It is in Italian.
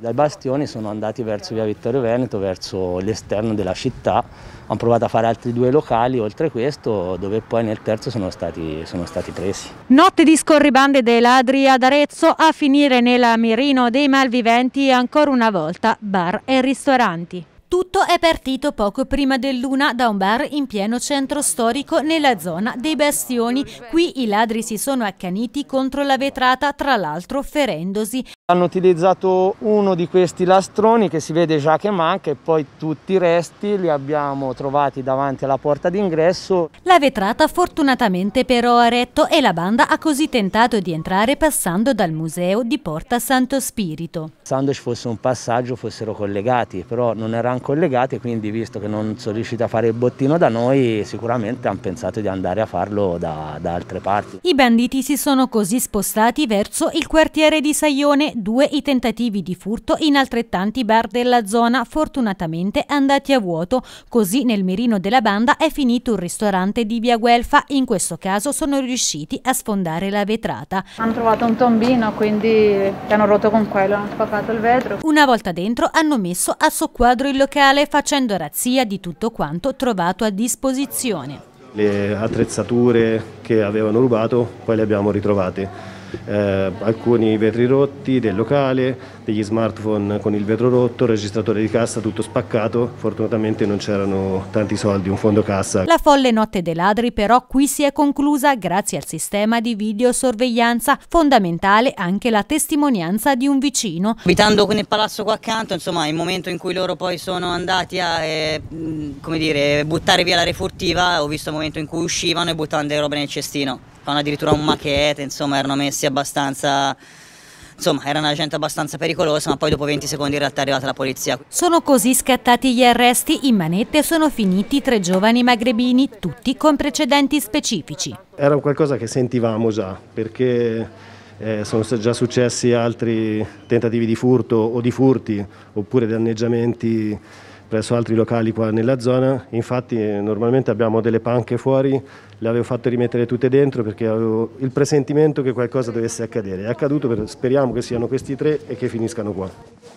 Dai bastioni sono andati verso via Vittorio Veneto, verso l'esterno della città, hanno provato a fare altri due locali oltre questo dove poi nel terzo sono stati, sono stati presi. Notte di scorribande dei ladri ad Arezzo a finire nel mirino dei malviventi e ancora una volta bar e ristoranti. Tutto è partito poco prima dell'una da un bar in pieno centro storico nella zona dei Bastioni. Qui i ladri si sono accaniti contro la vetrata, tra l'altro ferendosi. Hanno utilizzato uno di questi lastroni che si vede già che manca e poi tutti i resti li abbiamo trovati davanti alla porta d'ingresso. La vetrata fortunatamente però ha retto e la banda ha così tentato di entrare passando dal museo di Porta Santo Spirito. Pensando ci fosse un passaggio fossero collegati, però non erano collegati quindi visto che non sono riusciti a fare il bottino da noi sicuramente hanno pensato di andare a farlo da, da altre parti. I banditi si sono così spostati verso il quartiere di Saione due i tentativi di furto in altrettanti bar della zona, fortunatamente andati a vuoto. Così nel mirino della banda è finito un ristorante di via Guelfa, in questo caso sono riusciti a sfondare la vetrata. Hanno trovato un tombino, quindi hanno rotto con quello, hanno spaccato il vetro. Una volta dentro hanno messo a soqquadro il locale facendo razzia di tutto quanto trovato a disposizione. Le attrezzature che avevano rubato poi le abbiamo ritrovate eh, alcuni vetri rotti del locale, degli smartphone con il vetro rotto, registratore di cassa tutto spaccato, fortunatamente non c'erano tanti soldi, un fondo cassa. La folle notte dei ladri però qui si è conclusa grazie al sistema di videosorveglianza, fondamentale anche la testimonianza di un vicino. Abitando nel palazzo qua accanto, insomma, il momento in cui loro poi sono andati a eh, dire, buttare via la refurtiva, ho visto il momento in cui uscivano e buttavano le robe nel cestino con addirittura un machete, insomma erano messi abbastanza insomma era una gente abbastanza pericolosa ma poi dopo 20 secondi in realtà è arrivata la polizia. Sono così scattati gli arresti, in manette sono finiti tre giovani magrebini, tutti con precedenti specifici. Era qualcosa che sentivamo già perché eh, sono già successi altri tentativi di furto o di furti oppure danneggiamenti presso altri locali qua nella zona, infatti eh, normalmente abbiamo delle panche fuori, le avevo fatte rimettere tutte dentro perché avevo il presentimento che qualcosa dovesse accadere, è accaduto, speriamo che siano questi tre e che finiscano qua.